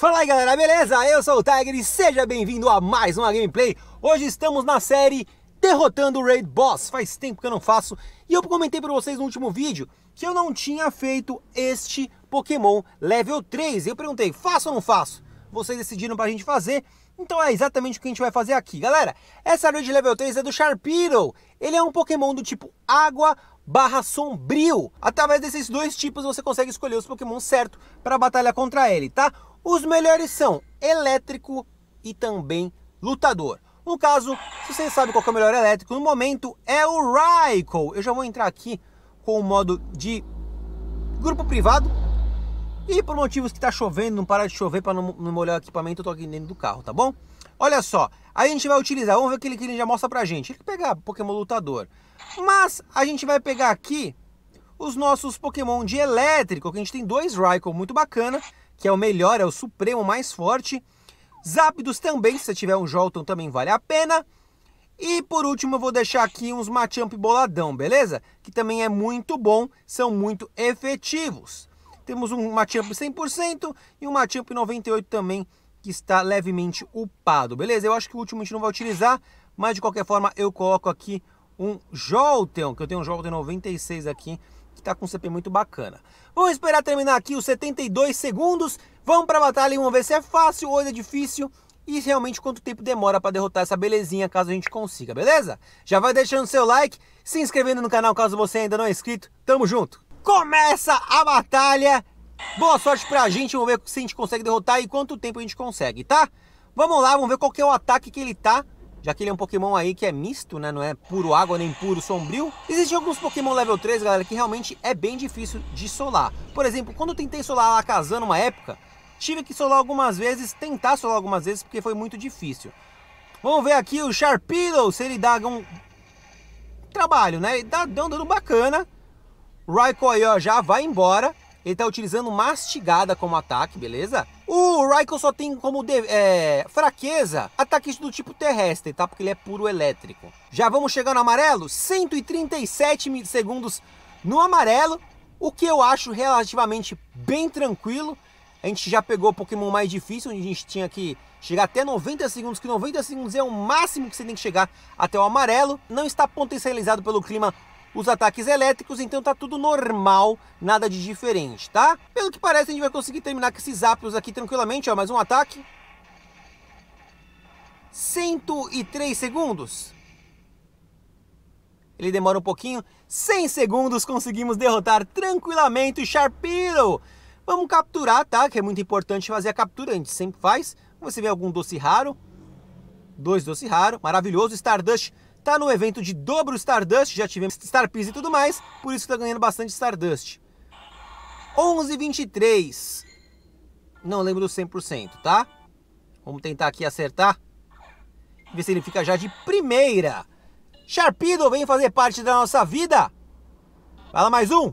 Fala aí galera, beleza? Eu sou o Tiger e seja bem-vindo a mais uma gameplay. Hoje estamos na série Derrotando o Raid Boss. Faz tempo que eu não faço e eu comentei para vocês no último vídeo que eu não tinha feito este Pokémon level 3. Eu perguntei, faço ou não faço? Vocês decidiram para a gente fazer então é exatamente o que a gente vai fazer aqui. Galera, essa área de level 3 é do Sharpedo. Ele é um Pokémon do tipo água barra sombrio. Através desses dois tipos você consegue escolher os Pokémon certo para batalha contra ele, tá? Os melhores são elétrico e também lutador. No caso, se você sabe qual é o melhor elétrico, no momento é o Raikou. Eu já vou entrar aqui com o modo de grupo privado e por motivos que está chovendo, não parar de chover para não, não, molhar o equipamento, eu tô aqui dentro do carro, tá bom? Olha só, a gente vai utilizar, vamos ver o que ele, já mostra pra gente. Ele pegar Pokémon lutador. Mas a gente vai pegar aqui os nossos Pokémon de elétrico, que a gente tem dois Raikou muito bacana, que é o melhor, é o supremo mais forte. Zapdos também, se você tiver um Jolton também vale a pena. E por último eu vou deixar aqui uns Machamp boladão, beleza? Que também é muito bom, são muito efetivos. Temos um matchup 100% e um matchup 98 também que está levemente upado, beleza? Eu acho que o último a gente não vai utilizar, mas de qualquer forma eu coloco aqui um Jolteon, que eu tenho um Jolteon 96 aqui, que está com um CP muito bacana. Vamos esperar terminar aqui os 72 segundos, vamos para a batalha e vamos ver se é fácil ou é difícil e realmente quanto tempo demora para derrotar essa belezinha, caso a gente consiga, beleza? Já vai deixando seu like, se inscrevendo no canal caso você ainda não é inscrito, tamo junto! Começa a batalha. Boa sorte pra gente, vamos ver se a gente consegue derrotar e quanto tempo a gente consegue, tá? Vamos lá, vamos ver qual que é o ataque que ele tá. Já que ele é um Pokémon aí que é misto, né? Não é puro água nem puro sombrio. Existem alguns Pokémon level 3, galera, que realmente é bem difícil de solar. Por exemplo, quando eu tentei solar a Alakazam numa época, tive que solar algumas vezes, tentar solar algumas vezes, porque foi muito difícil. Vamos ver aqui o Sharpedo, se ele dá um trabalho, né? Ele dá, dá um dano bacana ó já vai embora. Ele tá utilizando mastigada como ataque, beleza? O Raiko só tem como de, é, fraqueza ataques do tipo terrestre, tá? Porque ele é puro elétrico. Já vamos chegar no amarelo? 137 segundos no amarelo, o que eu acho relativamente bem tranquilo. A gente já pegou Pokémon mais difícil, onde a gente tinha que chegar até 90 segundos, que 90 segundos é o máximo que você tem que chegar até o amarelo. Não está potencializado pelo clima os ataques elétricos, então tá tudo normal, nada de diferente, tá? Pelo que parece, a gente vai conseguir terminar com esses ápios aqui tranquilamente, ó, mais um ataque. 103 segundos. Ele demora um pouquinho, 100 segundos conseguimos derrotar tranquilamente o Sharpedo. Vamos capturar, tá? Que é muito importante fazer a captura, a gente sempre faz. Você vê algum doce raro, dois doce raro, maravilhoso, Stardust Tá no evento de dobro Stardust, já tivemos Star Piece e tudo mais, por isso tá ganhando bastante Stardust. 11,23. Não lembro do 100%, tá? Vamos tentar aqui acertar. Ver se ele fica já de primeira. Sharpedo vem fazer parte da nossa vida. Vai lá mais um.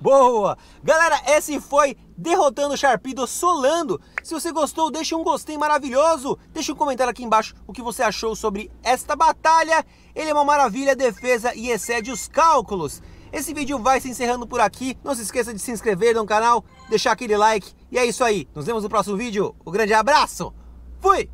Boa! Galera, esse foi Derrotando o Sharpedo Solando. Se você gostou, deixa um gostei maravilhoso. Deixa um comentário aqui embaixo o que você achou sobre esta batalha. Ele é uma maravilha, defesa e excede os cálculos. Esse vídeo vai se encerrando por aqui. Não se esqueça de se inscrever no canal, deixar aquele like. E é isso aí. Nos vemos no próximo vídeo. Um grande abraço. Fui!